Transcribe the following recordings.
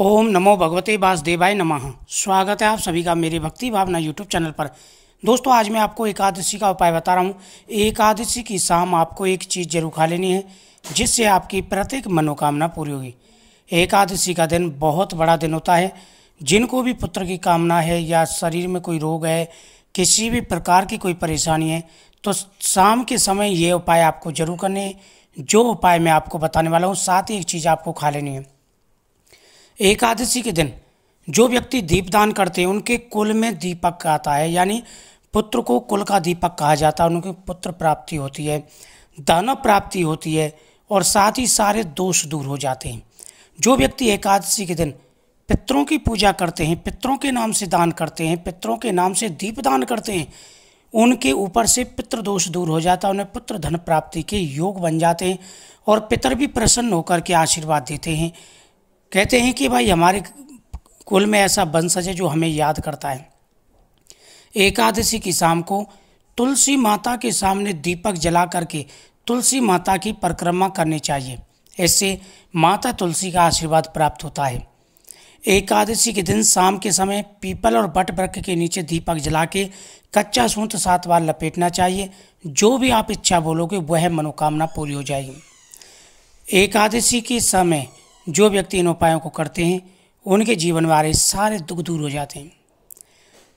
ओम नमो भगवते देवाय नमः स्वागत है आप सभी का मेरे भक्ति भावना यूट्यूब चैनल पर दोस्तों आज मैं आपको एकादशी का उपाय बता रहा हूँ एकादशी की शाम आपको एक चीज़ जरूर खा लेनी है जिससे आपकी प्रत्येक मनोकामना पूरी होगी एकादशी का दिन बहुत बड़ा दिन होता है जिनको भी पुत्र की कामना है या शरीर में कोई रोग है किसी भी प्रकार की कोई परेशानी है तो शाम के समय ये उपाय आपको जरूर करने जो उपाय मैं आपको बताने वाला हूँ साथ ही एक चीज़ आपको खा लेनी है एकादशी के दिन जो व्यक्ति दीपदान करते हैं उनके कुल में दीपक आता है यानी पुत्र को कुल का दीपक कहा जाता है उनके पुत्र प्राप्ति होती है धन प्राप्ति होती है और साथ ही सारे दोष दूर हो जाते हैं जो व्यक्ति एकादशी के दिन पितरों की पूजा करते हैं पितरों के नाम से दान करते हैं पितरों के नाम से दीप दान करते हैं उनके ऊपर से पितृ दोष दूर हो जाता है उन्हें पुत्र धन प्राप्ति के योग बन जाते हैं और पितर भी प्रसन्न होकर के आशीर्वाद देते हैं कहते हैं कि भाई हमारे कुल में ऐसा वंशज है जो हमें याद करता है एकादशी की शाम को तुलसी माता के सामने दीपक जला करके तुलसी माता की परिक्रमा करनी चाहिए इससे माता तुलसी का आशीर्वाद प्राप्त होता है एकादशी के दिन शाम के समय पीपल और बट वृक्ष के नीचे दीपक जला के कच्चा सूंत सात बार लपेटना चाहिए जो भी आप इच्छा बोलोगे वह मनोकामना पूरी हो जाएगी एकादशी के समय जो व्यक्ति इन उपायों को करते हैं उनके जीवन वाले सारे दुख दूर हो जाते हैं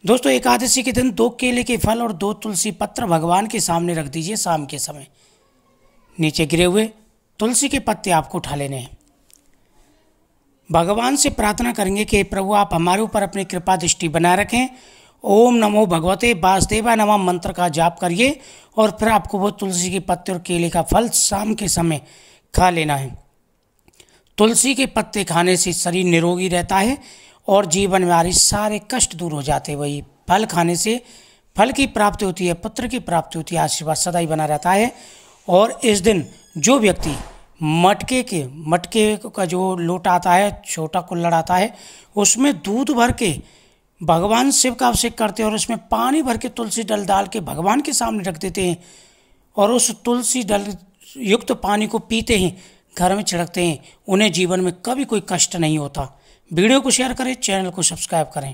दोस्तों एकादशी के दिन दो केले के फल और दो तुलसी पत्र भगवान के सामने रख दीजिए शाम के समय नीचे गिरे हुए तुलसी के पत्ते आपको उठा लेने हैं भगवान से प्रार्थना करेंगे कि प्रभु आप हमारे ऊपर अपनी कृपा दृष्टि बनाए रखें ओम नमो भगवते वासुदेवा नमः मंत्र का जाप करिए और फिर आपको वो तुलसी के पत्ते और केले का फल शाम के समय खा लेना है तुलसी के पत्ते खाने से शरीर निरोगी रहता है और जीवन में आ रही सारे कष्ट दूर हो जाते हैं वही फल खाने से फल की प्राप्ति होती है पुत्र की प्राप्ति होती है आशीर्वाद सदा ही बना रहता है और इस दिन जो व्यक्ति मटके के मटके का जो लोट आता है छोटा कुल्लड़ आता है उसमें दूध भर के भगवान शिव का अभिषेक करते हैं और उसमें पानी भर के तुलसी डल डाल के भगवान के सामने रख देते हैं और उस तुलसी डल युक्त पानी को पीते हैं घर में छिड़कते हैं उन्हें जीवन में कभी कोई कष्ट नहीं होता वीडियो को शेयर करें चैनल को सब्सक्राइब करें